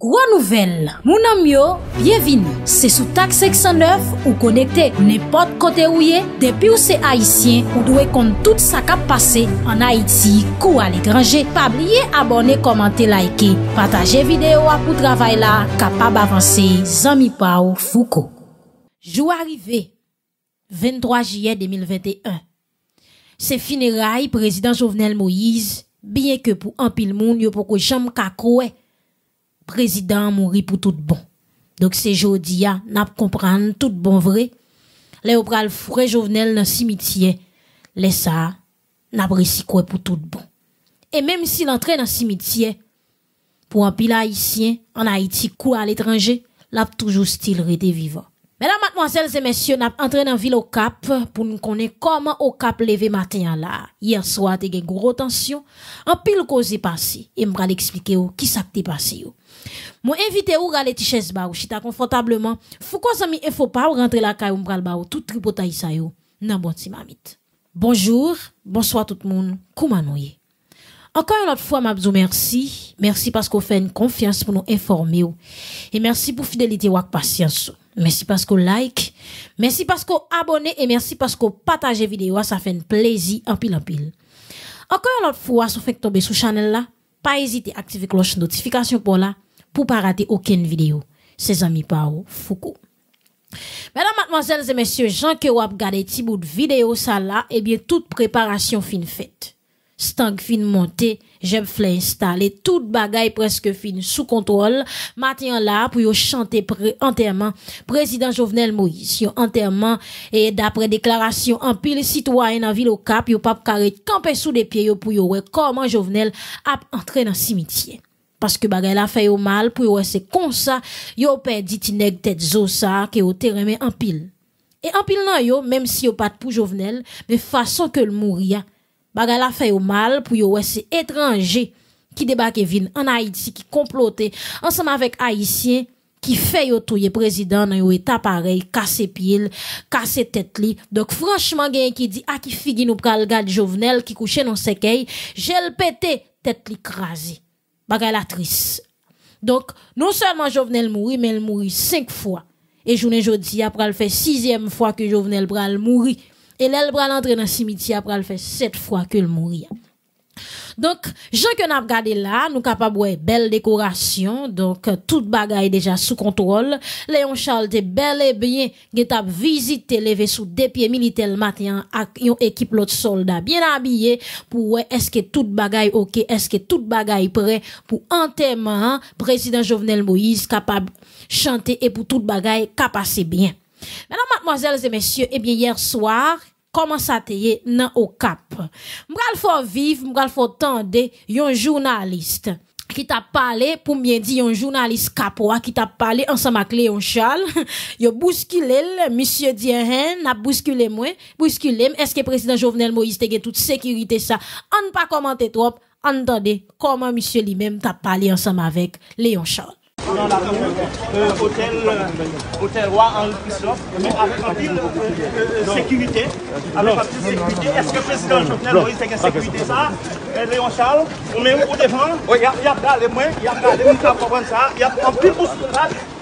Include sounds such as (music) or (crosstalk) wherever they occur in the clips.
Gro nouvel, mounan myo, bienvin, se sou tak 609 ou konekte ou ne pot kote ou ye, depi ou se Haitien ou dwe kont tout sa kap pase an Haiti kou alekranje, pa blye abone komante laike, pataje videyo apou travay la kapab avanse zami pa ou fouko. Jou arrive, 23 jye 2021, se finera yi prezident jovenel Moïse, bien ke pou anpil moun yo poko jom kakowe, président mourit pour tout bon. Donc c'est jodi a, hein. n'a comprendre tout bon vrai. Les ou pral frais Jovenel dans cimetière. Les ça n'a quoi pour tout bon. Et même si l'entrée dans cimetière pour un pile haïtien en Haïti ou à l'étranger, l'a toujours style resté vivant. Mesdames, mademoiselles et messieurs, n'a entré dans ville au Cap pour nous connaître comment au Cap levé matin là. Hier soir, une gros tension, en pile cause est passé et m'a expliquer qui s'est passé mo invité ou rale vous ba ou, chita confortablement. Fou zami, pa ou la kayou ou mbral ou, tout tripota ça yo, nan bon Bonjour, bonsoir tout moun, Comment Encore une autre fois, Mabzou, merci. Merci parce qu'on fait une confiance pour nous informer. Et merci pour fidélité ou patience. Merci parce vous like. Merci parce vous abonnez. et merci parce qu'on partage vidéo. Ça fait un plaisir en pile en pile. Encore une autre fois, si vous faites tomber sur channel là, pas hésiter à activer la cloche de notification pour là pour pas rater aucune vidéo. Ses amis Pao Foucault. Mesdames, mademoiselles et messieurs, Jean que vous petit bout de vidéo ça là, eh bien, toute préparation fin faite. Stank fin monté, j'ai fait installer toute bagaille presque fin sous contrôle. Matin là, pour chanter pré enterrement, président Jovenel Moïse, Yon enterrement, et d'après déclaration, en pile citoyen en ville au cap, pas pape carré, campé sous des pieds, pour voir comment Jovenel a entré dans cimetière parce que bagay la fait au mal pour ouais c'est comme ça yo perdit dit nèg tête zo ça que au terrain en pile et en pile nan yo même si yo pas pour jovenel mais façon que le mouria bagay la fait au mal pour ouais c'est étranger qui et vin en Haïti qui comploté ensemble avec haïtiens qui fait yo touye président dans yo état pareil casser pile casser tête li donc franchement gen qui dit a ah, qui figi nous pral de jovenel qui couchait dans sekay j'ai le pété tête li donc, non seulement Jovenel mourit, mais elle mourit cinq fois. Et je ne dis après, elle fait sixième fois que Jovenel Bral mourit. Et là, Bral entrer dans le cimetière, après, elle fait sept fois que elle mourit. Donc, je que là, nous nous nous et belle décoration Donc, toute tout bagaille déjà sous contrôle. Léon Charles était bel et bien, visité, tap visité sous pieds militaires militaire matin avec une équipe l'autre soldat, bien habillé Pour est-ce que tout bagaille ok, Est-ce que tout bagaille prêt pour enterrement hein? président Jovenel Moïse capable chanter Et pour tout bagaille c'est bien. Mesdames, mademoiselles et messieurs, eh bien hier soir, comment ça te au cap. il faut vivre, il faut tendre un journaliste qui t'a parlé pour bien dire un journaliste capois qui t'a parlé ensemble avec Léon Charles (laughs) yo bousculé monsieur Dien hein, n'a bousculé moi bousculé est-ce que président Jovenel Moïse te toute sécurité ça on pas commenter trop entendez comment monsieur lui-même t'a parlé ensemble avec Léon Charles dans la rue, euh, hôtel, euh, hôtel Roi Henri Christophe, euh, avec un pile de sécurité. Avec un sécurité. Est-ce que le président Jovenel Moïse a une sécurité ça Léon Charles, ou même au devant, il y a des moins, il y a des gens qui comprendre ça, il y a un pile de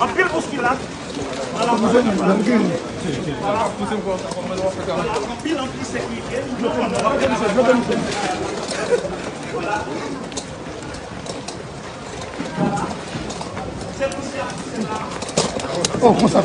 En pile pour ce qu'il a. Voilà, En pile, en pile Voilà. C'est pour ça, c'est là. Oh, ça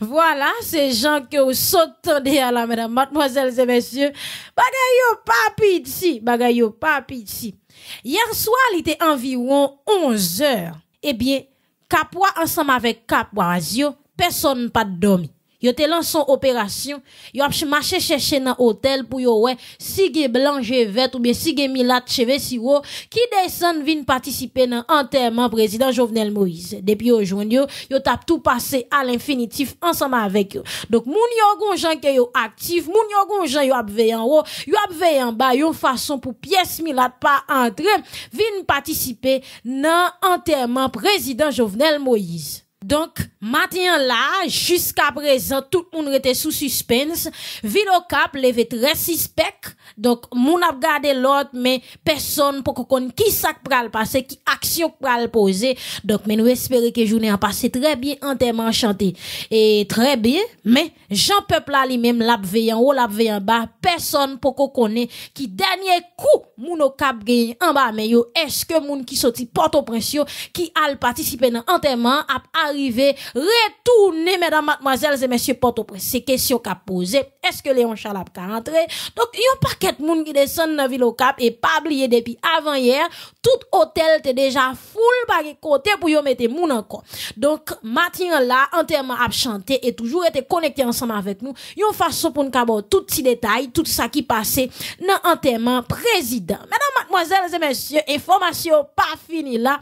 Voilà, ces gens que vous sautez à la madame, mademoiselles et messieurs. Bagayo papi ici, bagayo papi ici. Hier soir, il était environ 11 heures. Eh bien, capois ensemble avec Kapwa Azio, personne pas dormi. Yo te lan son opération. yo ap marché chercher nan hôtel pour yo ouais, si ge je vet ou bien si ge milat cheve si wo, ki descend vin participer nan enterrement président Jovenel Moïse. Depuis aujourd'hui, yo, yo tap à à à l'infinitif eux. Donc, yo. Donc, moun yo jan ke yo aktif, moun yo jan yo ap en haut, yo ap en bas, yon façon pou pièce milat pa entrer. vin participer nan enterrement président Jovenel Moïse. Donc, matin là, jusqu'à présent, tout le monde était sous suspense. Ville au cap, très suspect. Donc, moun a gardé l'autre, mais personne pour qu'on qui ça pral passer, qui action pral poser. Donc, mais nous espérons que journée a passé très bien, entièrement enchanté. Et très bien, mais Jean Peuple là lui-même, l'a en haut, l'a en bas. Personne pour qu'on connaît qui dernier coup, moun au cap gagné en bas, mais est-ce que moun qui sorti porte au prince qui a participé dans l'enterrement, a arrivé, retourner, mesdames, mademoiselles et messieurs, porte au prince C'est question qu'a posé. Est-ce que Léon Chalap a rentré? Donc, il y a un paquet de monde qui descend dans la ville au Cap et pas oublié depuis avant hier, tout hôtel était déjà full par côtés pour y mettre moun encore. Donc, matin là, entièrement à et toujours été connecté ensemble avec nous. Y une façon pour nous avoir tout petit détail, tout ça qui passait dans enterrement président. Mesdames, mademoiselles et messieurs, information pas finie là.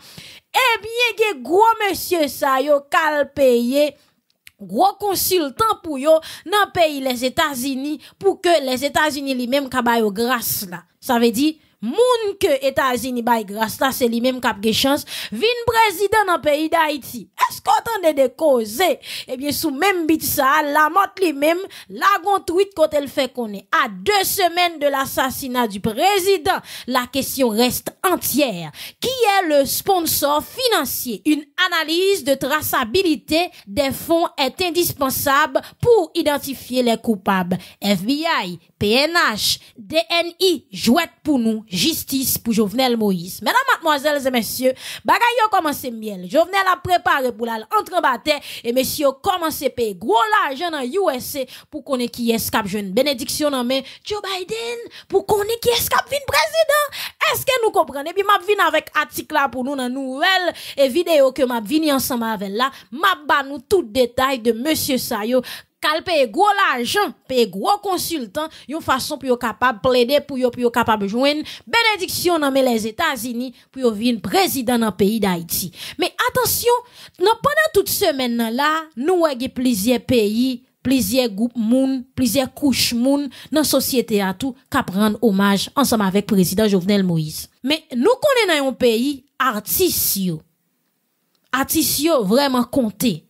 Eh bien, un gros monsieur, ça yo kal un gros consultant pour yo dans pays les États-Unis pour que les États-Unis lui-même kabayo grâce là. Ça veut dire moun que États-Unis bay grâce là c'est lui-même qui a chance vin président dans pays d'Haïti est-ce qu'on entendait de causer Eh bien sous même bit ça la mort lui-même la gon tweet quand elle fait qu'on est à deux semaines de l'assassinat du président la question reste entière qui est le sponsor financier une analyse de traçabilité des fonds est indispensable pour identifier les coupables FBI PNH, DNI, jouet pour nous, justice pour Jovenel Moïse. Mesdames, mademoiselles et messieurs, bagaille a commencé miel. Jovenel a préparé pour la entre bataille et messieurs à payer gros l'argent dans USA pour qu'on ait qui escape. jeune. Bénédiction en main, Joe Biden, pour qu'on ait qui escape une président. Est-ce que nous comprenons? Et puis m'a avec article là pour nous dans nouvelle et vidéo que m'a vini ensemble avec là. M'a ba nous tout détail de monsieur Sayo kal paye gros l'argent, paye gros consultant, une façon pour capable plaider pour yo pour capable joindre bénédiction dans les États-Unis pour venir président dans pays d'Haïti. Mais attention, pendant toute semaine là, nous avons plusieurs pays plusieurs groupes moun, plusieurs couches moun dans société à tout qu'à hommage ensemble avec le président Jovenel Moïse. Mais nous connaissons un pays artistique, artistique vraiment compté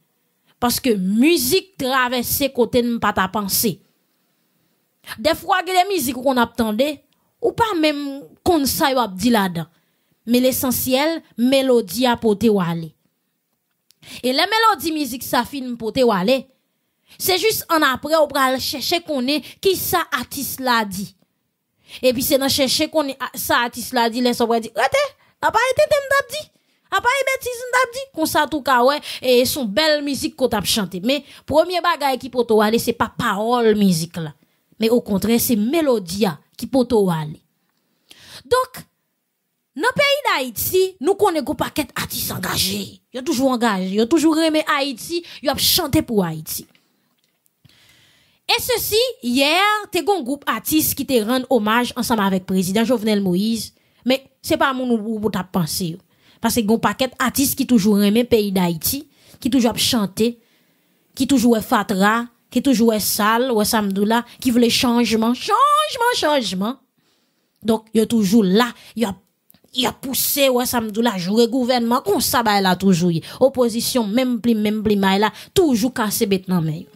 parce que musique traverse côté ne pas ta pensée. Des fois que les musiques qu'on attendait ou pas même qu'on ça dit là-dedans. Mais l'essentiel mélodie a porter ou aller. Et les mélodies musique ça fin porter ou aller. C'est juste en après on va chercher qu'on est qui ça artiste l'a dit. Et puis c'est dans chercher qu'on est ah, ça artiste l'a dit les on va dire "Rete, n'a pas été dit." Apa pas bêtise ndap di, kon sa tout ka et son belle musique qu'on t'a chanté. Mais premier bagay qui poto aller, c'est pas parole musique là. Mais au contraire, c'est mélodie qui poto aller. Donc, dans le pays d'Haïti, nous connaissons un paquet d'artistes engagés. Ils sont toujours engagés, ils ont toujours aimé Haïti, ils ont chanté pour Haïti. Et ceci, hier, t'es un groupe d'artistes qui te rendent hommage ensemble avec le président Jovenel Moïse. Mais ce n'est pas mon ou, pour t'as pensé. Parce que un paquet artistes qui toujours aimé pays d'Haïti, qui toujours chanté, qui toujours est fatra, qui toujours est sale, ou samdoula, qui voulait changement, changement, changement. Donc, est toujours là, ya il a poussé ouais Samdoula jouer gouvernement comme ça là toujours opposition même pli même pli là toujours cassé maintenant. nan mais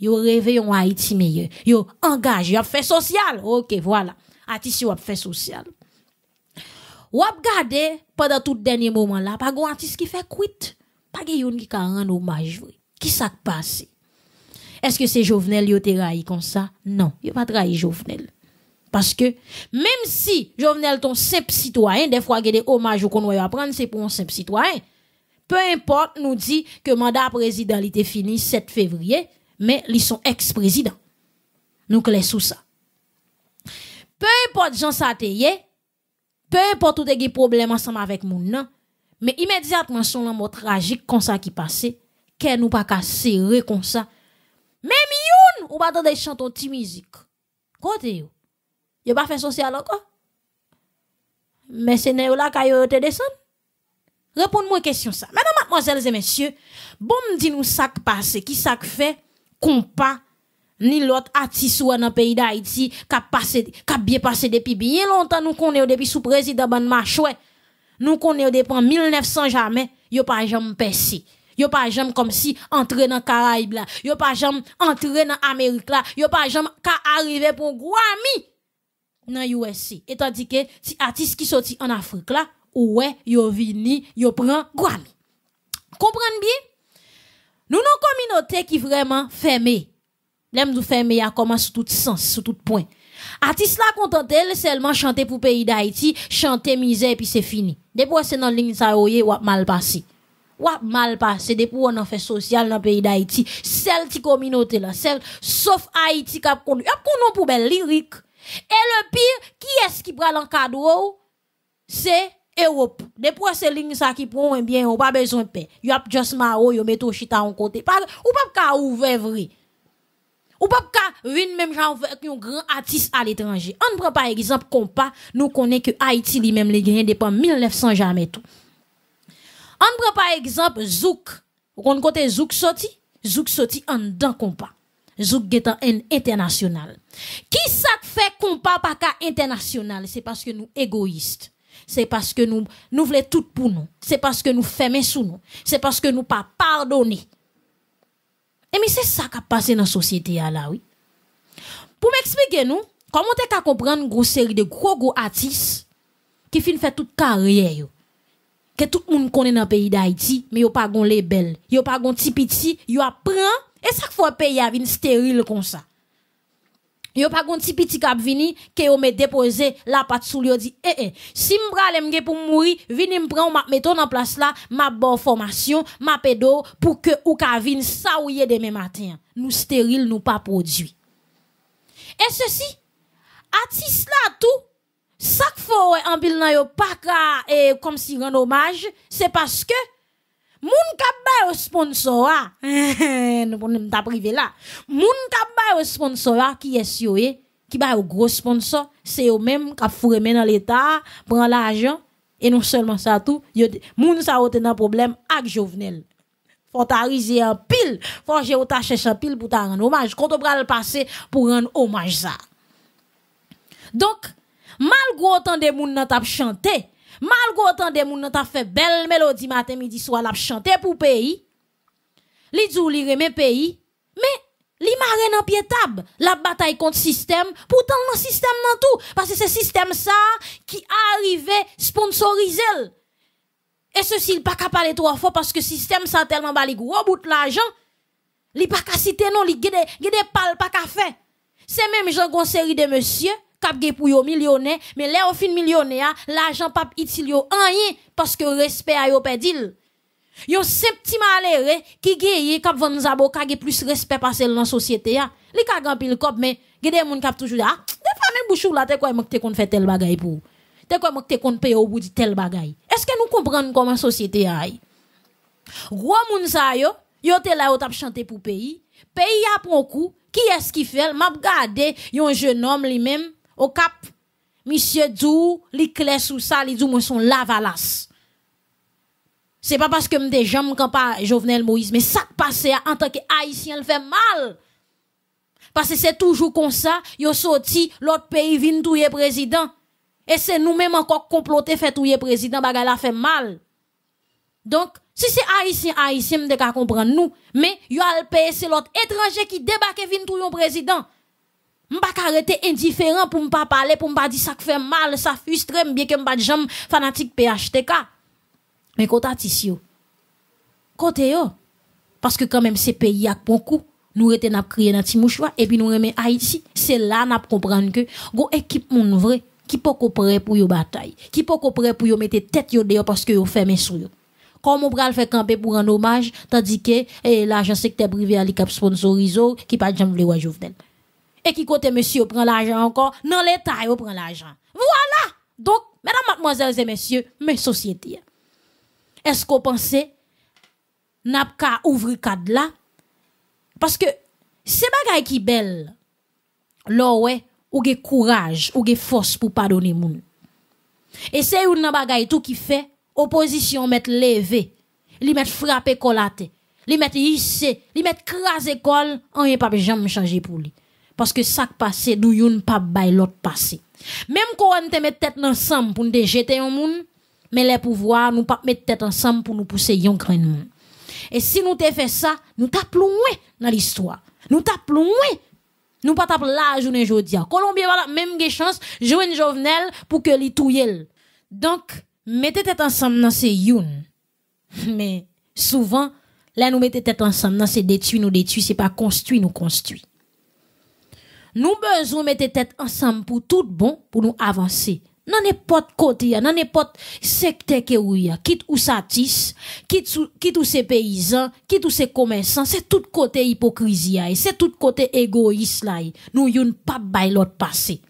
yo rêvé Haïti meilleur yo engagé a fait social OK voilà il a fait social ou ap gade, pendant tout dernier moment là, pas un artiste qui fait quit. Pas gen yon qui a rend hommage Qui s'est passe? Est-ce que c'est Jovenel yo trahi comme ça? Non, n'a pas trahi Jovenel. Parce que, même si Jovenel ton simple citoyen, des fois a des hommages qu'on va prendre, c'est pour un simple citoyen. Peu importe, nous dit que mandat président était fini 7 février, mais ils sont ex-présidents. Nous clés sous ça. Peu importe Jean Sateye, peu importe où tu as problème ensemble avec mon nan mais immédiatement, son mot tragique comme ça qui passait, qu'elle nous pas serré comme ça. Même youn, ou pas des chantons de musique. Côté yo. Yo pas fait social encore. Mais c'est ne là que yo te descend. Réponds-moi question ça. Mesdames, mademoiselles et messieurs, bon dis nous ça qui passe, qui ça fait, pas ni l'autre artiste ou dans pays d'Haïti qui a passé qui a bien passé depuis bien longtemps nous connaissons depuis sous président Ban Machoué nous connaissons depuis 1900 jamais yo pas jamais persi yo pas jamais comme si entrer dans Caraïbes là yo pas jamais entrer dans Amérique là yo pas jamais ka arriver pour Guami dans USA. et tandis que si artiste qui sorti en Afrique là ouais yo vini il prend Guami comprenez bien nous nos communauté qui vraiment fermée L'homme nous fè ya comment sur tout sens, sur tout point. Artiste la kontantel, seulement chante pour pays d'Haïti, chanter misère puis c'est fini. Depuis c'est se nan ça sa oh, oye, wap mal passé. Wap mal passé depuis on nan fait social nan pays d'Haïti. Sel ti communauté la, sel, sauf Haïti kap konu. Yap connu pou belle lyrique. Et le pire, qui est ce qui prend kadwou? Oh? c'est Europe. Depou ligne se lin sa ki bien pas besoin de paix. Yap just ma ou, oh, yon meto chita an kote. pa ou pas ka ouve vrai. Ou pas qu'à même genre avec un grand artiste à l'étranger. On prend par exemple compas, nous connaît que Haïti lui-même les depuis 1900 jamais tout. On prend par exemple Zouk. Ou qu'on côté Zouk Soti. Zouk sorti en dans compas. Zouk getan en international. Qui ça fait compas pas qu'à international? C'est parce que nous égoïstes. C'est parce que nous, nous voulons tout pour nous. C'est parce que nous fermons sous nous. C'est parce que nous pas pardonner. Et mais c'est ça qui a passé dans la société là, oui. Pour m'expliquer, nous, comment tu as comprendre une grosse série de gros gros artistes qui finissent fait toute carrière, Que tout le monde connaît dans le pays d'Haïti, mais n'ont pas gon label, n'ont pas gon petit, yo apprend, et chaque fois faut pays stérile comme ça. Yo pas qu'un petit petit cap vini ke yo me la patte sous yo dit eh eh si m'brale m'ge pou mourir vini m'prend m'a en place la ma bon formation ma pédo pour que ou ka vin sa ou demain matin nous stérile nous pas produit et ceci artiste là tout Chaque qu'il en pile nan yo pas comme eh, si rend hommage c'est parce que Moun kap bay sponsor a, (laughs) nous pouvons t'a privé là. Moun kap sponsor qui est qui e, bay au gros sponsor, c'est eux même qui fourré dans l'état, prend l'argent et non seulement ça tout, moun ça ont un problème avec Jovenel. Faut t'ariser en pile, faut j'ai ta chercher en pile pour ta rendre hommage. Quand on va le passer pour rendre hommage ça. Donc, malgré autant de moun n'a t'a chanté, Malgré autant de monde, nan ta fait belle mélodie matin, midi, soir, la chanter pour pays. Li djou li reme pays. Mais li nan La bataille contre système. Pourtant, le système nan tout. Parce que c'est système ça qui arrivé sponsorisé. Et ceci, il pas qu'à parler trois fois parce que système ça tellement bali gros bout de l'argent. Li pas qu'à citer non, il gagne des pas qu'à faire. C'est même j'en une série de monsieur cap gen pour yo millionnaire, mais là au fin millionnaire, l'argent pas utile yo rien parce que respect a yo perdu. Yo simple petit malheureux qui gagne cap vendre nous avocat gen plus respect parce que dans société a. Li ka gan pile cop mais gen des moun cap toujours ah, des fois même bouchou là t'es quoi e moi t'es qu'on fait tel bagay pour. T'es quoi e moi t'es qu'on paye au bout de tel bagay. Est-ce que nous comprenons comment société a? Gros moun sa yo, yo te là yo tap chanter pour pays. Pays a pour coup, qui est-ce qui fait? M'a regardé, un jeune homme lui-même au cap, monsieur Dou, li clé sous ça, li dou moi son lavalas. C'est pas parce que me jambes pas Jovenel Moïse, mais ça passe hein, en tant que haïtien le fait mal. Parce que c'est toujours comme ça, yo sorti, l'autre pays vient touyer président. Et c'est nous-mêmes encore comploter fait touyer président, Bagala la fait mal. Donc, si c'est haïtien, haïtien, me ka comprendre nous. Mais, yo al c'est l'autre étranger qui débarque vient touyer président pas arrêter indifférent pour pas parler, pour pas dire ça fait mal, ça frustre, bien que pas jam fanatique PHTK. Mais côté tisio. Côté yo. Parce que quand même ces pays a bon coup. Nous rete n'a crié dans Timouchoua et puis nous remet Haïti. C'est là n'a comprendre que go équipe moun vrai qui peut prêt pour yo bataille, qui peut prêt pour yo mettre tête yo parce que yo fait mes yo comme on va faire camper pour un hommage, tandis que eh, l'agent secteur privé a cap sponsorizo qui pas jamais le Jovenel et qui côté monsieur prend l'argent encore, non l'État il prend l'argent. Voilà. Donc, mesdames, mademoiselles et messieurs, mes sociétés, est-ce qu'on pensez n'a pas ouvrir cadre là? Parce que c'est bagay qui belle. Là, ouais, ou ge courage, ou ge force pour pardonner moun. Et c'est une tout qui fait opposition mettre levé, li mettre frapper collater, li mettre hisser, li mettre craser col, on y pas jamais changer pour lui parce que chaque passé, passe, nous ne pas bail l'autre passé. Même quand on te met tête ensemble pour nous déjeter un monde, mais les pouvoirs nous pas mettre tête ensemble pour nous pousser un grand monde. Et si nous faisons fait ça, nous tapons dans l'histoire. Nous tapons loin. Nous pas tapons là, je ne dis pas. Colombie va même des chances, jouer une jovenel pour que les touille. Donc, mettez tête ensemble dans ces youn. (laughs) Mais souvent, là, nous mettez tête ensemble dans ces détruits, nous Ce c'est pas construit, nous construit. Nous besoin mettre tête ensemble pour tout bon, pour nous avancer. Non n'importe côté, non n'importe secteur que y ya, quitte ou satis, quitte y quitte ou ces paysans, quitte ou ces commerçants, c'est tout côté hypocrisie c'est tout côté égoïste là. Nous yon pas bay l'autre passer.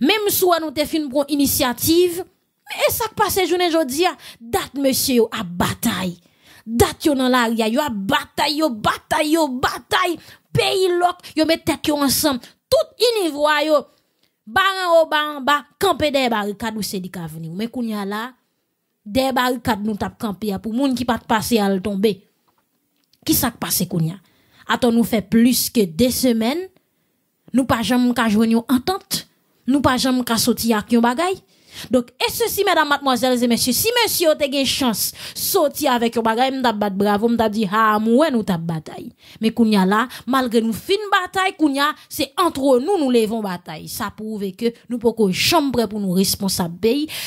Même si nous te une bonne initiative, mais ça passe journée aujourd'hui, date monsieur à bataille. date yo nan la yo a bataille, yo bataille, yo bataille, pays lok, yo met tête yo ensemble, tout univoi yo, baran au baran ba, camper des barricades ou c'est dit qu'a venir. Mais kounya la, des barricades nous tap camper pour moun qui pat passer à le tomber. Qui sak passe kounya? Attends nous fait plus que deux semaines, nous pas jamais ka joindre entente, nous pas jamais ka sortir ak yon bagay. Donc, et ceci, mesdames, mademoiselles et messieurs, si monsieur te gen chance, sortir avec yon bagay, m'dap bat bravo, dit, ah, moué, nous tap bataille. Mais kounya là, malgré nous fin bataille, kounya, c'est entre nous, nous levons bataille. Ça prouve que nous pouvons chambre pour nous responsables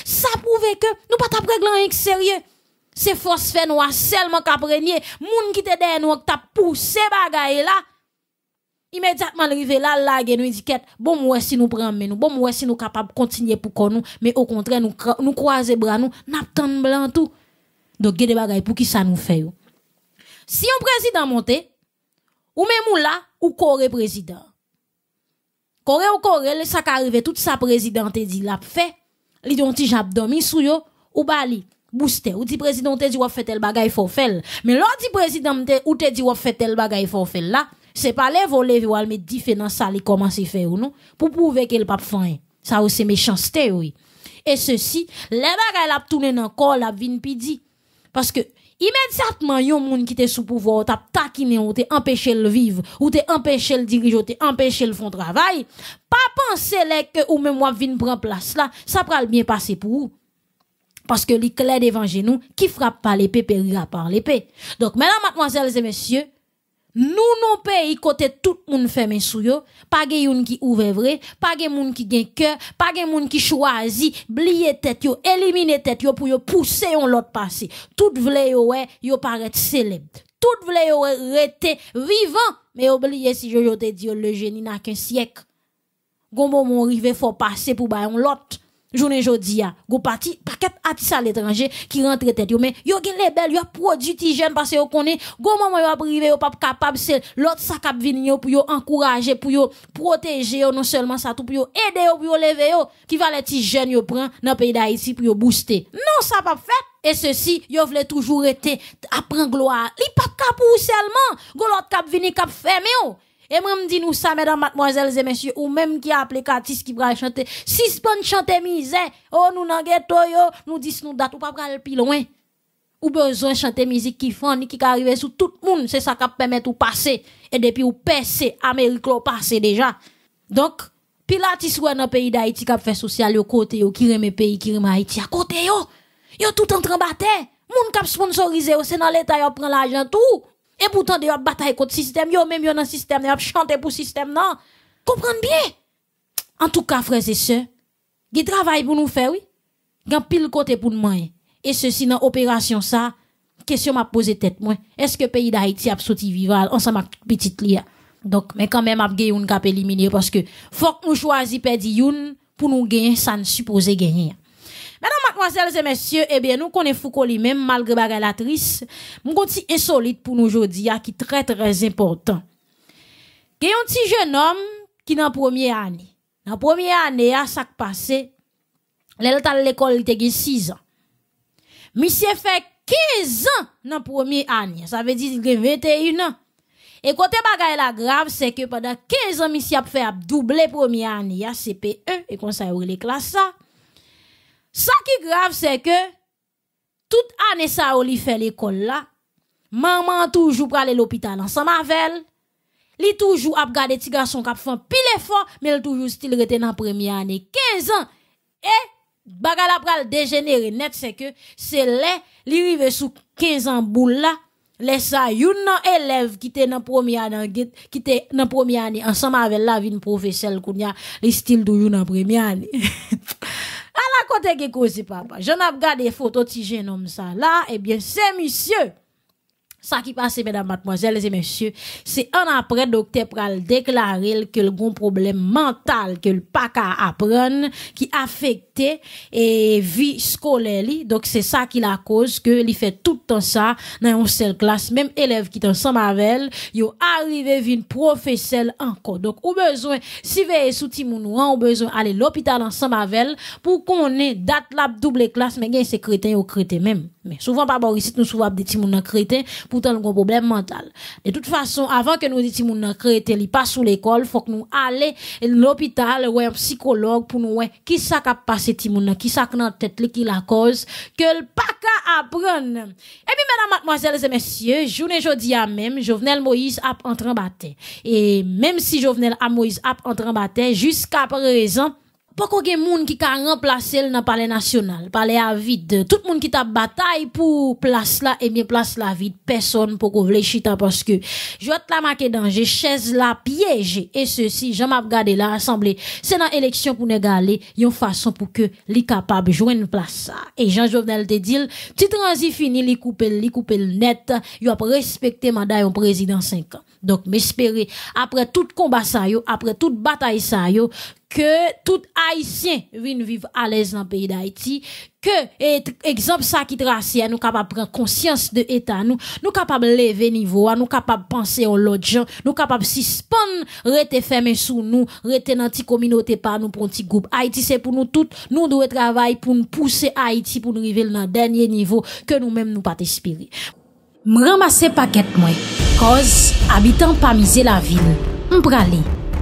Ça prouve que nous pas tap sérieux. C'est force fait nous seulement qu'après, moun qui te nous, t'a poussé bagay là, Immédiatement, arrivé là, la nous dit bon, moi, si nous prenons, nous, bon, moi, si nous capables continuer pour nous, mais au contraire, nous, nous croiser bras, nous, n'attend blanc tout. Donc, il y pour qui ça nous fait. Si un président monte, ou même ou là, ou Corée président. Coré ou coré, ça qui arrive, tout ça président dit, l'a fait, li don ti jab yo, ou bali booster. Ou dit président te dit, ou fait tel bagaille, faut faire. Mais l'autre président te, ou te dit, ou fait tel bagaille, faut faire là c'est pas les ou volets ou al me di fe sa ou non pour prouver qu'elle pas pap Ça ça ou se oui et ceci les le bagay la ap encore nan parce que vin y que un monde yon moun ki te sous pouvoir, ou tap ou vivre, empêché le vivre ou t'es empêché le diriger, ou t'es empêché le font travail, pas penser que que ou même moi vin prendre place là ça pral bien passer pour vous Parce que l'éclair devant nous, qui frappe par l'épée périra par l'épée. Donc, mesdames, mademoiselles et messieurs, nous non pays côté tout moun femme sou yo pa yon ki ouvre vrai pa gen moun ki gen cœur pas gen moun ki choisi blie tête yo éliminer tête yo pour yo pousser on l'autre passé tout vle yo wè yo paraît célèbre tout vle yo wè rete vivant mais oublié si je te dis le génie n'a qu'un siècle gon bon mon il faut passer pour ba on l'autre journée jodi a go parti paquet artiste à l'étranger qui rentre tête mais yo gen les belles yo produit ti jeune parce yo connaît go maman yo privé yo pas capable c'est l'autre ça cap venir yo pour yo encourager pour yo protéger non seulement ça tout pour yo aider yo pour yo lever yo qui va les petits jeunes yo prend dans pays d'Haïti pour yo booster non ça pas fait et ceci, yo vle toujours été apprendre gloire. Li pas cap seulement, go l'autre cap vini cap fermé et moi, me dis nous ça, mesdames, mademoiselles et messieurs, ou même qui a appelé Katis qui va chanter, si bon chanter misère, oh, nous n'en ghetto, yo, nous dis nous date, ou pas pral plus loin. Ou besoin chanter musique qui font, qui arrive sur tout le monde, c'est ça qui permet de passer. Et depuis ou passer, Amérique l'a passé déjà. Donc, Pilatis ou dans pays d'Haïti qui fait social, yo côté, yo, qui remet pays, qui remet Haïti, à côté, yo, yo tout en train de battre. Moun kap sponsorisé, c'est dans l'État, yo prend l'argent tout. Et pourtant, de yon bataille contre système, yo même yon dans système, yon chante pour système, non. Comprenez bien. En tout cas, frères et sœurs, il travail pour nous faire, oui. Il pile côté pour nous Et ceci dans opération ça, question m'a posé tête moi. Est-ce que pays d'Haïti a sauté vivant On s'en petite lia? Donc, mais quand même, a gagné une cap éliminer parce que faut que nous choisissons perdre pour nous gagner, ça ne supposé gagner. Mesdames, mademoiselles et messieurs, eh bien, nous connaissons Foucault lui-même, malgré galatrice, la Mon petit insolite pour nous aujourd'hui, hein, qui est très très important. Il y a un petit jeune homme qui dans première année. Dans première année, a hein, ça passé. à l'école, il était 6 ans. Monsieur fait 15 ans dans première année. Ça veut dire qu'il a 21 ans. Et côté bagay la grave, c'est que pendant 15 ans, monsieur a fait doubler première année, hein, cp CPE et comme ça, il classes ça. Ce qui grave, c'est que toute année, ça, on fait l'école là. Maman toujours pour aller l'hôpital ensemble avec elle. Elle toujours à garder les garçons qui pile fort, mais elle toujours style en dans première année. 15 ans. Et, bagala pral dégénéré net, c'est que c'est là, elle arrive sous 15 ans boule là. Les ça, une non élève qui était en première année, qui était dans première année, ensemble avec la vie professeur, qu'on a, les styles en première année. (laughs) À la côté qui cause papa. J'en ai regardé photo de ce ça là et eh bien c'est monsieur ça qui passe, mesdames, mademoiselles et messieurs, c'est un après docteur pral déclarer que le un problème mental que le PACA apprenne qui affecte et vie scolaire donc c'est ça qui la cause que il fait tout le temps ça dans une seule classe même élève qui est ensemble avec elle yo arrivé une professeur encore donc au besoin si êtes sous timoun ou besoin aller l'hôpital en avec pour qu'on ait date la double classe mais gain un qui ou crétin même mais souvent pas bon ici nous souvent des timoun crétin pourtant un problème mental de toute façon avant que nous dit timoun crétin il pas sous l'école faut que nous à l'hôpital ou un psychologue pour nous qui ça capable c'est ti moun nan ki sak nan tet li ki la cause ke l pa ka apren. Et puis mesdames et messieurs journée jodi a même Jovenel Moïse ap entran batè. et même si Jovenel a Moïse ap entran batè, jusqu'à présent pas qu'on ait monde qui a remplacé le palais national, palais à vide. Tout le monde qui a bataille pour place là, et eh bien place là vide. Personne pour qu'on chita parce que, je te la dans danger, chaise là piégée. Et ceci, j'en m'a regardé là, assemblée. C'est dans l'élection pour y a une façon pour que les capables jouent une place là Et Jean-Jovenel te dit, petit transit fini, li coupe, li coupe net, yo a respecté mandat président 5 ans. Donc, m'espérer, après tout combat ça yo, après toute bataille ça yo, que tout Haïtien vienne vivre à l'aise dans le pays d'Haïti, que, exemple ça qui trace, nous capables de prendre conscience de l'État, nous, nous capables de lever niveau, nous capables de penser aux l'autre gens, nous capables de suspendre, rester fermé sous nous, rester dans petite communauté par nous pour un petit groupe. Haïti, c'est pour nous toutes, nous devons travailler pour nous pousser Haïti pour nous arriver dans dernier niveau que nous-mêmes nous pas espérer. Je ramasse paquet moi, cause habitant pas miser la ville. Je